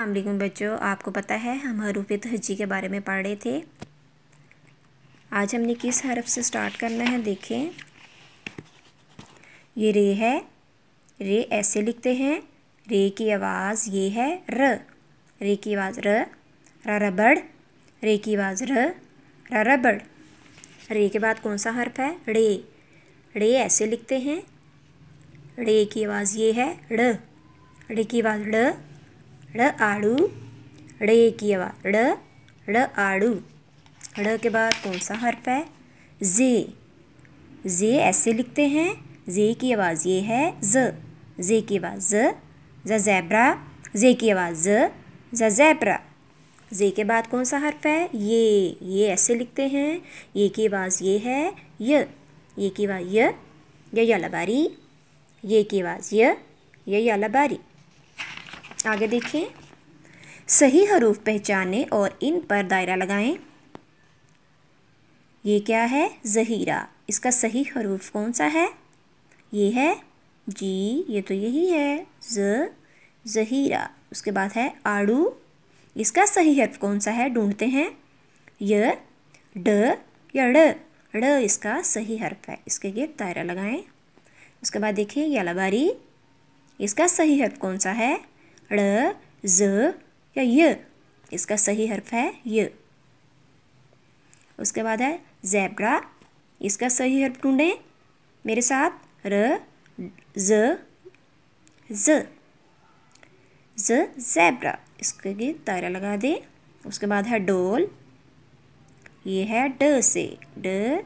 अल्लाम बच्चों आपको पता है हम हरूफ तहजी के बारे में पढ़ रहे थे आज हमने किस हरफ से स्टार्ट करना है देखें ये रे है रे ऐसे लिखते हैं रे की आवाज़ ये है र रे की आवाज़ र रबड़ रे की आवाज़ र रबड़ रे के बाद कौन सा हर्फ है रे रे ऐसे लिखते हैं रे की आवाज़ ये है ड रे की आवाज़ ड आड़ू ड़ की आवाज़ ड़ ड़ आड़ू ड़ के बाद कौन सा हर्फ है जे जे ऐसे लिखते हैं जे की आवाज़ ये है ज जे की आवाज़ ज ज जैबरा जे की आवाज़ ज ज जैबरा जे के बाद कौन सा हर्फ है ये ये ऐसे लिखते हैं ये की आवाज़ ये है य ये की आवाज़ य य लबारी ये की आवाज़ य य लबारी आगे देखिए सही हरूफ पहचाने और इन पर दायरा लगाएं ये क्या है ज़हीरा इसका सही हरूफ कौन सा है ये है जी ये तो यही है ज ज़हीरा उसके बाद है आड़ू इसका सही हर्फ कौन सा है ढूंढते हैं य ड या ड ड इसका सही हर्फ है इसके लिए दायरा लगाएं उसके बाद देखिए यलाबारी इसका सही हर्फ कौन सा है ड़ ज या य इसका सही हर्फ है य उसके बाद है जैब्रा इसका सही हर्फ ढूंढे मेरे साथ र ज ज ज जैब्रा इसके लिए तारा लगा दें उसके बाद है डोल ये है ड से ड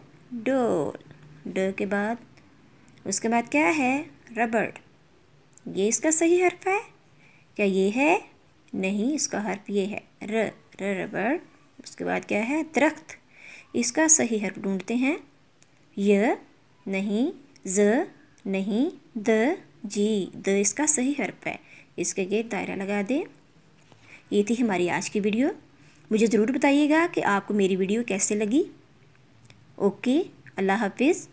डोल ड के बाद उसके बाद क्या है रबड़ ये इसका सही हर्फ है क्या ये है नहीं इसका हर्फ ये है र र रबर उसके बाद क्या है दरख्त इसका सही हर्फ ढूंढते हैं य नहीं ज नहीं द जी द इसका सही हर्फ है इसके लिए दायरा लगा दें ये थी हमारी आज की वीडियो मुझे ज़रूर बताइएगा कि आपको मेरी वीडियो कैसे लगी ओके अल्लाह हाफिज़